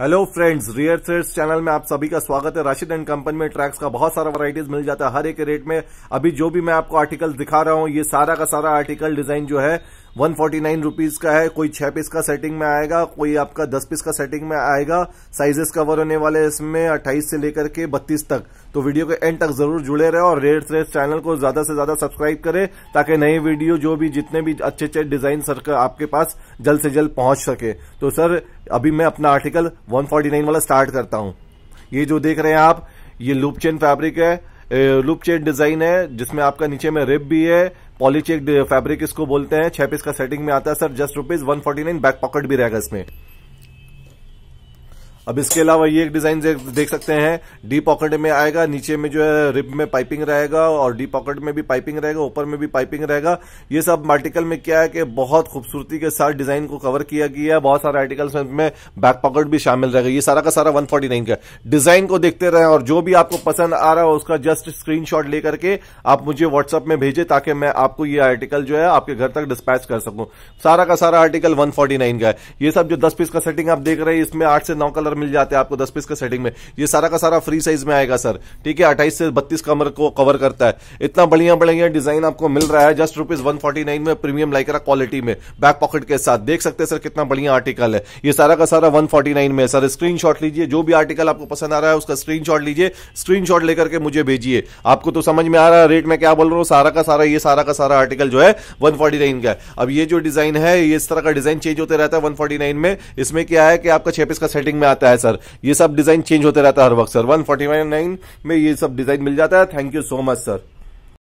hello friends rear threads channel में आप सभी का स्वागत है राशिद एंड कंपनी में ट्रैक्स का बहुत सारा वैरायटीज मिल जाता है हर एक रेट में अभी जो भी मैं आपको आर्टिकल दिखा रहा हूं ये सारा का सारा आर्टिकल डिजाइन जो है वन फोर्टी नाइन रूपीज का है कोई छह पीस का सेटिंग में आएगा कोई आपका दस पीस का सेटिंग में आएगा साइजेस कवर होने वाले इसमें अट्ठाईस से लेकर के बत्तीस तक तो वीडियो के एंड तक जरूर जुड़े रहे और रेड रेड चैनल को ज्यादा से ज्यादा सब्सक्राइब करें ताकि नए वीडियो जो भी जितने भी अच्छे अच्छे डिजाइन सर आपके पास जल्द से जल्द पहुंच सके तो सर अभी मैं अपना आर्टिकल वन वाला स्टार्ट करता हूं ये जो देख रहे हैं आप ये लूप चेन फैब्रिक है लूप चेन डिजाइन है जिसमें आपका नीचे में रिप भी है पॉलीचेक फैब्रिक इसको बोलते हैं छह पीस का सेटिंग में आता है sir just rupees one forty nine back pocket भी रहेगा इसमें अब इसके अलावा ये एक डिजाइन देख सकते हैं डी पॉकेट में आएगा नीचे में जो है रिब में पाइपिंग रहेगा और डी पॉकेट में भी पाइपिंग रहेगा ऊपर में भी पाइपिंग रहेगा ये सब आर्टिकल में क्या है कि बहुत खूबसूरती के साथ डिजाइन को कवर किया गया है बहुत सारे आर्टिकल्स में बैक पॉकेट भी शामिल रहेगा ये सारा का सारा वन का डिजाइन को देखते रहे और जो भी आपको पसंद आ रहा है उसका जस्ट स्क्रीन लेकर के आप मुझे व्हाट्सअप में भेजे ताकि मैं आपको ये आर्टिकल जो है आपके घर तक डिस्पैच कर सकूं सारा का सारा आर्टिकल वन का है ये सब जो दस पीस का सेटिंग आप देख रहे हैं इसमें आठ से नौ कलर अंदर मिल जाते हैं आपको दस पीस का सेटिंग में ये सारा का सारा फ्री साइज में आएगा सर ठीक है अट्ठाईस से बत्तीस कमर को कवर करता है इतना बढ़िया बढ़िया डिजाइन आपको मिल रहा है जस्ट रुपीज वन में प्रीमियम लाइकरा क्वालिटी में बैक पॉकेट के साथ देख सकते हैं सर कितना बढ़िया आर्टिकल है ये सारा का सारा वन में सर स्क्रीन लीजिए जो भी आर्टिकल आपको पसंद आ रहा है उसका स्क्रीन लीजिए स्क्रीन लेकर के मुझे भेजिए आपको तो समझ में आ रहा है रेट में क्या बोल रहा हूँ सारा का सारा ये सारा का सारा आर्टिकल जो है वन का है अब ये जो डिजाइन है ये इस तरह का डिजाइन चेंज होते रहता है वन में इसमें क्या है कि आपका छह पीस का सेटिंग में आता है रहता है सर ये सब डिजाइन चेंज होते रहता है हर वक्त सर वन में ये सब डिजाइन मिल जाता है thank you so much sir